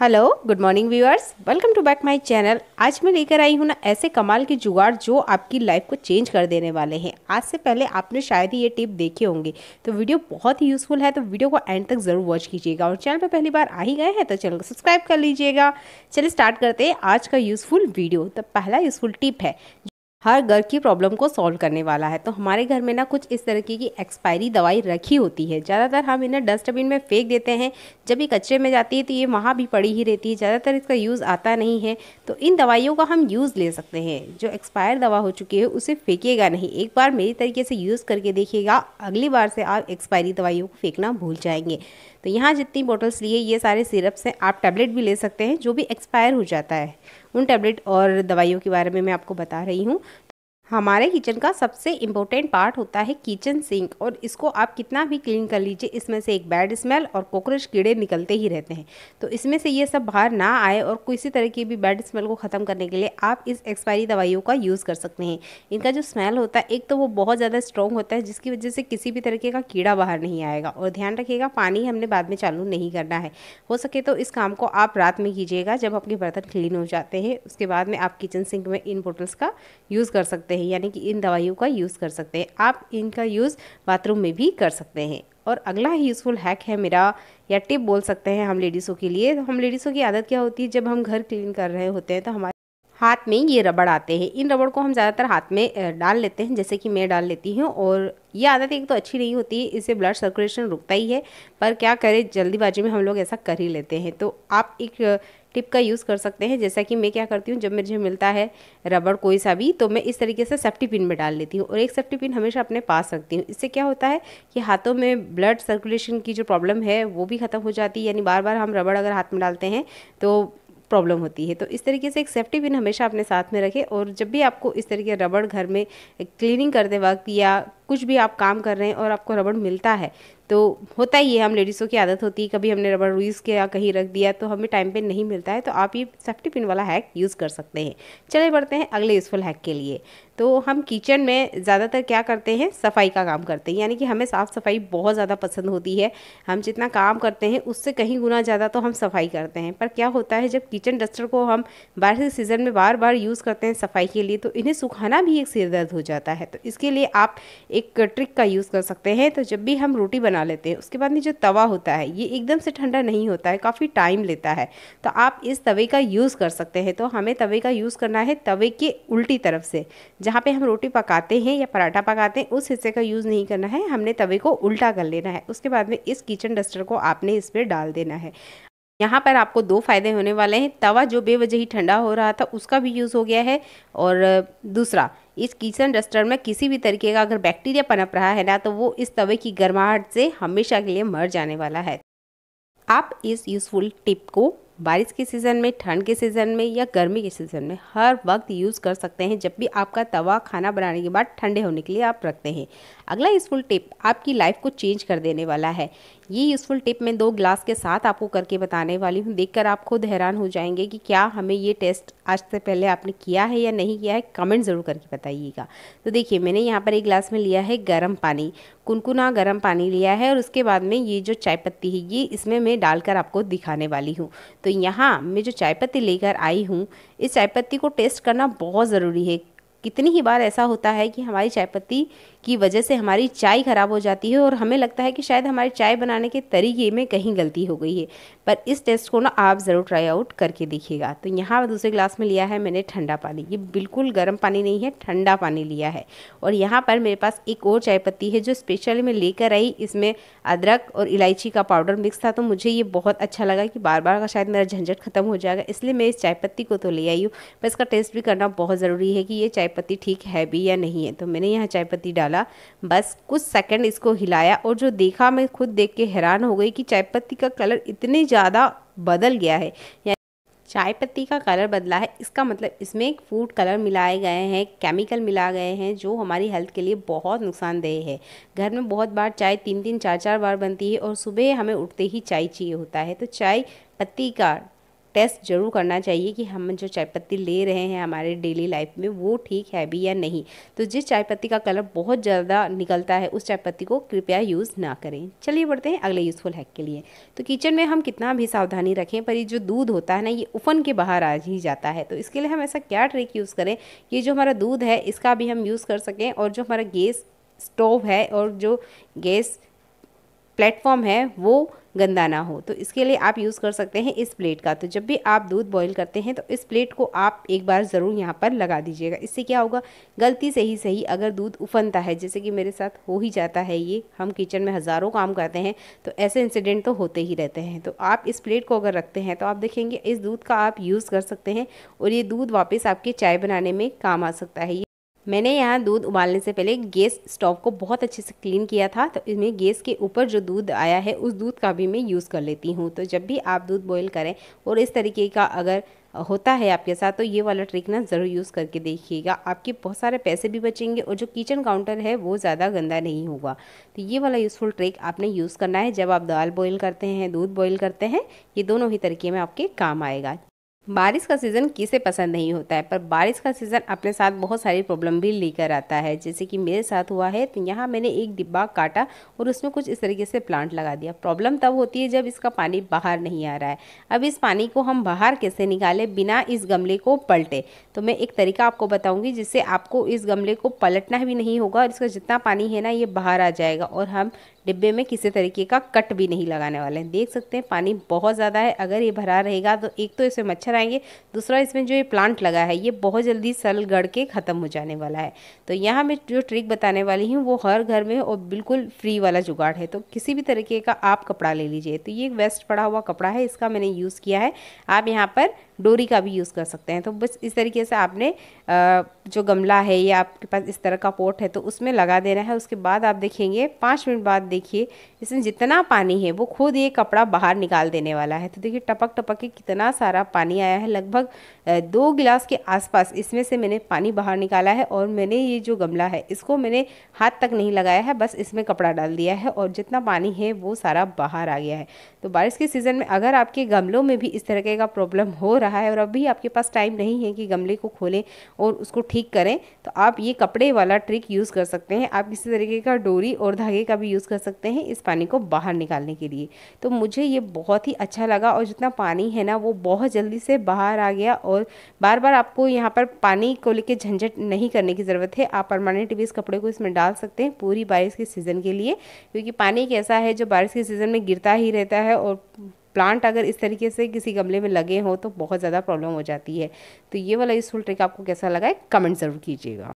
hello good morning viewers welcome to back my channel आज मैं लेकर आई हूँ ना ऐसे कमाल के जुगाड़ जो आपकी लाइफ को चेंज कर देने वाले हैं आज से पहले आपने शायद ही ये टिप देखे होंगे तो वीडियो बहुत ही यूज़फुल है तो वीडियो को एंड तक ज़रूर वॉच कीजिएगा और चैनल पर पहली बार आ ही गए हैं तो चैनल को सब्सक्राइब कर लीजिएगा चलिए स्टार्ट करते हैं आज का यूज़फुल वीडियो तो पहला यूज़फुल टिप है हर घर की प्रॉब्लम को सॉल्व करने वाला है तो हमारे घर में ना कुछ इस तरीके की एक्सपायरी दवाई रखी होती है ज़्यादातर हम इन्हें डस्टबिन में फेंक देते हैं जब ये कचरे में जाती है तो ये वहाँ भी पड़ी ही रहती है ज़्यादातर इसका यूज़ आता नहीं है तो इन दवाइयों का हम यूज़ ले सकते हैं जो एक्सपायर दवा हो चुकी है उसे फेंकेगा नहीं एक बार मेरी तरीके से यूज़ करके देखिएगा अगली बार से आप एक्सपायरी दवाइयों को फेंकना भूल जाएंगे तो यहाँ जितनी बॉटल्स लिए ये सारे सिरप्स हैं आप टैबलेट भी ले सकते हैं जो भी एक्सपायर हो जाता है उन टैबलेट और दवाइयों के बारे में मैं आपको बता रही हूँ हमारे किचन का सबसे इम्पोर्टेंट पार्ट होता है किचन सिंक और इसको आप कितना भी क्लीन कर लीजिए इसमें से एक बैड स्मेल और कॉकरोच कीड़े निकलते ही रहते हैं तो इसमें से ये सब बाहर ना आए और किसी तरह की भी बैड स्मेल को ख़त्म करने के लिए आप इस एक्सपायरी दवाइयों का यूज़ कर सकते हैं इनका जो स्मेल होता है एक तो वो बहुत ज़्यादा स्ट्रॉन्ग होता है जिसकी वजह से किसी भी तरीके का कीड़ा बाहर नहीं आएगा और ध्यान रखिएगा पानी हमने बाद में चालू नहीं करना है हो सके तो इस काम को आप रात में कीजिएगा जब आपके बर्तन क्लीन हो जाते हैं उसके बाद में आप किचन सिंक में इन बोटल्स का यूज़ कर सकते हैं सकते हैं यानी कि इन दवाइयों का यूज़ कर सकते हैं आप इनका यूज़ बाथरूम में भी कर सकते हैं और अगला यूज़फुल हैक है मेरा या टिप बोल सकते हैं हम लेडीज़ों के लिए हम लेडीज़ों की आदत क्या होती है जब हम घर क्लीन कर रहे होते हैं तो हमारे हाथ में ये रबड़ आते हैं इन रबड़ को हम ज़्यादातर हाथ में डाल लेते हैं जैसे कि मैं डाल लेती हूँ और ये आदत एक तो अच्छी नहीं होती है इससे ब्लड सर्कुलेशन रुकता ही है पर क्या करें जल्दीबाजी में हम लोग ऐसा कर ही लेते हैं तो आप एक टिप का यूज़ कर सकते हैं जैसा कि मैं क्या करती हूँ जब मुझे मिलता है रबड़ कोई सा भी तो मैं इस तरीके से सेफ्टी पिन में डाल लेती हूँ और एक सेफ्टी पिन हमेशा अपने पास रखती हूँ इससे क्या होता है कि हाथों में ब्लड सर्कुलेशन की जो प्रॉब्लम है वो भी ख़त्म हो जाती है यानी बार बार हम रबड़ अगर हाथ में डालते हैं तो प्रॉब्लम होती है तो इस तरीके से एक सेफ्टी पिन हमेशा अपने साथ में रखें और जब भी आपको इस तरीके रबड़ घर में क्लीनिंग करते वक्त या कुछ भी आप काम कर रहे हैं और आपको रबड़ मिलता है तो होता ही है हम लेडीज़ों की आदत होती है कभी हमने रबड़ रूस के कहीं रख दिया तो हमें टाइम पे नहीं मिलता है तो आप ये सेफ्टी पिन वाला हैक यूज़ कर सकते हैं चले बढ़ते हैं अगले यूज़फुल हैक के लिए तो हम किचन में ज़्यादातर क्या करते हैं सफाई का काम करते हैं यानी कि हमें साफ़ सफाई बहुत ज़्यादा पसंद होती है हम जितना काम करते हैं उससे कहीं गुना ज़्यादा तो हम सफाई करते हैं पर क्या होता है जब किचन डस्टर को हम बारिश के सीज़न में बार बार यूज़ करते हैं सफाई के लिए तो इन्हें सुखाना भी एक सिरदर्द हो जाता है तो इसके लिए आप एक ट्रिक का यूज़ कर सकते हैं तो जब भी हम रोटी बना लेते हैं उसके बाद में जो तवा होता है ये एकदम से ठंडा नहीं होता है काफ़ी टाइम लेता है तो आप इस तवे का यूज़ कर सकते हैं तो हमें तवे का यूज़ करना है तवे के उल्टी तरफ से जहाँ पर हम रोटी पकाते हैं या पराठा पकाते हैं उस हिस्से का यूज़ नहीं करना है हमने तवे को उल्टा कर लेना है उसके बाद में इस किचन डस्टर को आपने इस पर डाल देना है यहाँ पर आपको दो फायदे होने वाले हैं तवा जो बेवजह ही ठंडा हो रहा था उसका भी यूज़ हो गया है और दूसरा इस किचन डस्टर में किसी भी तरीके का अगर बैक्टीरिया पनप रहा है ना तो वो इस तवे की गर्माहट से हमेशा के लिए मर जाने वाला है आप इस यूज़फुल टिप को बारिश के सीज़न में ठंड के सीज़न में या गर्मी के सीज़न में हर वक्त यूज़ कर सकते हैं जब भी आपका तवा खाना बनाने के बाद ठंडे होने के लिए आप रखते हैं अगला यूज़फुल टिप आपकी लाइफ को चेंज कर देने वाला है ये यूज़फुल टिप मैं दो ग्लास के साथ आपको करके बताने वाली हूँ देखकर आप खुद हैरान हो जाएंगे कि क्या हमें ये टेस्ट आज से पहले आपने किया है या नहीं किया है कमेंट ज़रूर करके बताइएगा तो देखिए मैंने यहाँ पर एक ग्लास में लिया है गर्म पानी कुनकुना गर्म पानी लिया है और उसके बाद में ये जो चाय पत्ती है ये इसमें मैं डालकर आपको दिखाने वाली हूँ तो यहाँ मैं जो चाय पत्ती लेकर आई हूँ इस चाय पत्ती को टेस्ट करना बहुत ज़रूरी है कितनी ही बार ऐसा होता है कि हमारी चाय पत्ती की वजह से हमारी चाय ख़राब हो जाती है और हमें लगता है कि शायद हमारी चाय बनाने के तरीके में कहीं गलती हो गई है पर इस टेस्ट को ना आप ज़रूर ट्राई आउट करके देखिएगा तो यहाँ दूसरे ग्लास में लिया है मैंने ठंडा पानी ये बिल्कुल गर्म पानी नहीं है ठंडा पानी लिया है और यहाँ पर मेरे पास एक और चाय पत्ती है जो स्पेशली मैं लेकर आई इसमें अदरक और इलायची का पाउडर मिक्स था तो मुझे ये बहुत अच्छा लगा कि बार बार का शायद मेरा झंझट ख़त्म हो जाएगा इसलिए मैं इस चाय पत्ती को तो ले आई हूँ पर इसका टेस्ट भी करना बहुत ज़रूरी है कि ये चाय पत्ती ठीक है भी या नहीं है तो मैंने यहाँ चाय पत्ती डाला डाला बस कुछ सेकंड इसको हिलाया और जो देखा मैं खुद देख के हैरान हो गई कि चाय पत्ती का कलर इतने ज़्यादा बदल गया है चाय पत्ती का कलर बदला है इसका मतलब इसमें एक फूड कलर मिलाए गए हैं केमिकल मिला गए हैं जो हमारी हेल्थ के लिए बहुत नुकसानदेह है घर में बहुत बार चाय तीन तीन चार चार बार बनती है और सुबह हमें उठते ही चाय चाहिए होता है तो चाय पत्ती का टेस्ट जरूर करना चाहिए कि हम जो चाय पत्ती ले रहे हैं हमारे डेली लाइफ में वो ठीक है भी या नहीं तो जिस चाय पत्ती का कलर बहुत ज़्यादा निकलता है उस चाय पत्ती को कृपया यूज़ ना करें चलिए बढ़ते हैं अगले यूज़फुल हैक के लिए तो किचन में हम कितना भी सावधानी रखें पर ये जो दूध होता है ना ये उफन के बाहर आ ही जाता है तो इसके लिए हम ऐसा क्या ट्रिक यूज़ करें ये जो हमारा दूध है इसका भी हम यूज़ कर सकें और जो हमारा गैस स्टोव है और जो गैस प्लेटफॉर्म है वो गंदा ना हो तो इसके लिए आप यूज़ कर सकते हैं इस प्लेट का तो जब भी आप दूध बॉईल करते हैं तो इस प्लेट को आप एक बार ज़रूर यहाँ पर लगा दीजिएगा इससे क्या होगा गलती से ही सही अगर दूध उफनता है जैसे कि मेरे साथ हो ही जाता है ये हम किचन में हज़ारों काम करते हैं तो ऐसे इंसिडेंट तो होते ही रहते हैं तो आप इस प्लेट को अगर रखते हैं तो आप देखेंगे इस दूध का आप यूज़ कर सकते हैं और ये दूध वापस आपके चाय बनाने में काम आ सकता है मैंने यहाँ दूध उबालने से पहले गैस स्टोव को बहुत अच्छे से क्लीन किया था तो इसमें गैस के ऊपर जो दूध आया है उस दूध का भी मैं यूज़ कर लेती हूँ तो जब भी आप दूध बॉईल करें और इस तरीके का अगर होता है आपके साथ तो ये वाला ट्रिक ना ज़रूर यूज़ करके देखिएगा आपके बहुत सारे पैसे भी बचेंगे और जो किचन काउंटर है वो ज़्यादा गंदा नहीं होगा तो ये वाला यूज़फुल ट्रिक आपने यूज़ करना है जब आप दाल बॉयल करते हैं दूध बॉयल करते हैं ये दोनों ही तरीके में आपके काम आएगा बारिश का सीज़न किसे पसंद नहीं होता है पर बारिश का सीज़न अपने साथ बहुत सारी प्रॉब्लम भी लेकर आता है जैसे कि मेरे साथ हुआ है तो यहाँ मैंने एक डिब्बा काटा और उसमें कुछ इस तरीके से प्लांट लगा दिया प्रॉब्लम तब होती है जब इसका पानी बाहर नहीं आ रहा है अब इस पानी को हम बाहर कैसे निकालें बिना इस गमले को पलटे तो मैं एक तरीका आपको बताऊँगी जिससे आपको इस गमले को पलटना भी नहीं होगा और इसका जितना पानी है ना ये बाहर आ जाएगा और हम डिब्बे में किसी तरीके का कट भी नहीं लगाने वाले हैं देख सकते हैं पानी बहुत ज़्यादा है अगर ये भरा रहेगा तो एक तो इसमें मच्छर आएंगे दूसरा इसमें जो ये प्लांट लगा है ये बहुत जल्दी सल गड़ के ख़त्म हो जाने वाला है तो यहाँ मैं जो ट्रिक बताने वाली हूँ वो हर घर में और बिल्कुल फ्री वाला जुगाड़ है तो किसी भी तरीके का आप कपड़ा ले लीजिए तो ये वेस्ट पड़ा हुआ कपड़ा है इसका मैंने यूज़ किया है आप यहाँ पर डोरी का भी यूज़ कर सकते हैं तो बस इस तरीके से आपने जो गमला है या आपके पास इस तरह का पोट है तो उसमें लगा देना है उसके बाद आप देखेंगे पाँच मिनट बाद देखिए इसमें जितना पानी है वो खुद ये कपड़ा बाहर निकाल देने वाला है तो देखिए टपक टपक के कितना सारा पानी आया है लगभग दो गिलास के आसपास इसमें से मैंने पानी बाहर निकाला है और मैंने ये जो गमला है इसको मैंने हाथ तक नहीं लगाया है बस इसमें कपड़ा डाल दिया है और जितना पानी है वो सारा बाहर आ गया है तो बारिश के सीज़न में अगर आपके गमलों में भी इस तरह का प्रॉब्लम हो रहा रहा है और अभी आपके पास टाइम नहीं है कि गमले को खोलें और उसको ठीक करें तो आप ये कपड़े वाला ट्रिक यूज़ कर सकते हैं आप किसी तरीके का डोरी और धागे का भी यूज़ कर सकते हैं इस पानी को बाहर निकालने के लिए तो मुझे ये बहुत ही अच्छा लगा और जितना पानी है ना वो बहुत जल्दी से बाहर आ गया और बार बार आपको यहाँ पर पानी को लेकर झंझट नहीं करने की ज़रूरत है आप परमानेंट भी इस कपड़े को इसमें डाल सकते हैं पूरी बारिश के सीज़न के लिए क्योंकि पानी एक ऐसा है जो बारिश के सीज़न में गिरता ही रहता है और प्लांट अगर इस तरीके से किसी गमले में लगे हों तो बहुत ज़्यादा प्रॉब्लम हो जाती है तो ये वाला यूज़फुल ट्रिक आपको कैसा लगा है कमेंट ज़रूर कीजिएगा